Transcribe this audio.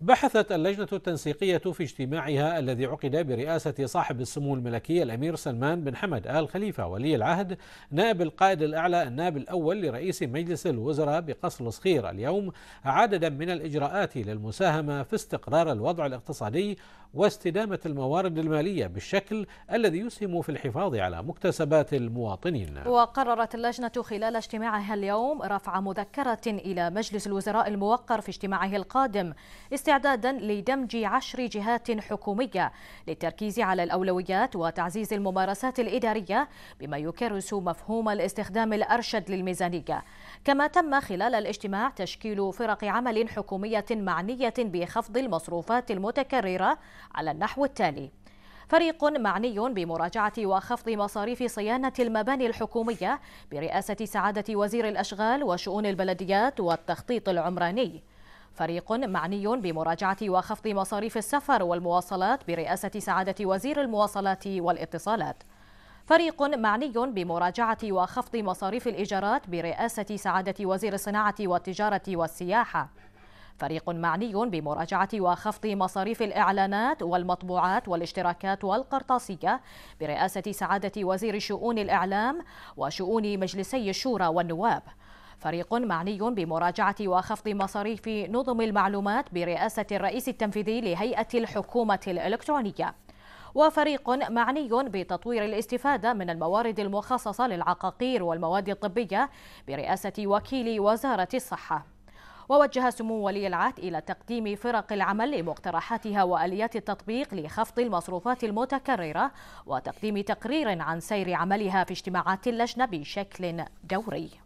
بحثت اللجنة التنسيقية في اجتماعها الذي عقد برئاسة صاحب السمو الملكي الأمير سلمان بن حمد آل خليفة ولي العهد نائب القائد الأعلى النائب الأول لرئيس مجلس الوزراء بقصر الصخير اليوم عددا من الإجراءات للمساهمة في استقرار الوضع الاقتصادي واستدامة الموارد المالية بالشكل الذي يسهم في الحفاظ على مكتسبات المواطنين وقررت اللجنة خلال اجتماعها اليوم رفع مذكرة إلى مجلس الوزراء الموقر في اجتماعه القادم استعدادا لدمج عشر جهات حكومية للتركيز على الأولويات وتعزيز الممارسات الإدارية بما يكرس مفهوم الاستخدام الأرشد للميزانية كما تم خلال الاجتماع تشكيل فرق عمل حكومية معنية بخفض المصروفات المتكررة على النحو التالي فريق معني بمراجعة وخفض مصاريف صيانة المباني الحكومية برئاسة سعادة وزير الأشغال وشؤون البلديات والتخطيط العمراني فريق معني بمراجعة وخفض مصاريف السفر والمواصلات برئاسة سعادة وزير المواصلات والاتصالات فريق معني بمراجعة وخفض مصاريف الإيجارات برئاسة سعادة وزير الصناعة والتجارة والسياحة فريق معني بمراجعة وخفض مصاريف الإعلانات والمطبوعات والاشتراكات والقرطاسية برئاسة سعادة وزير شؤون الإعلام وشؤون مجلسي الشورى والنواب فريق معني بمراجعة وخفض مصاريف نظم المعلومات برئاسة الرئيس التنفيذي لهيئة الحكومة الإلكترونية وفريق معني بتطوير الاستفادة من الموارد المخصصة للعقاقير والمواد الطبية برئاسة وكيل وزارة الصحة ووجه سمو ولي العهد إلى تقديم فرق العمل لمقترحاتها وآليات التطبيق لخفض المصروفات المتكررة وتقديم تقرير عن سير عملها في اجتماعات اللجنة بشكل دوري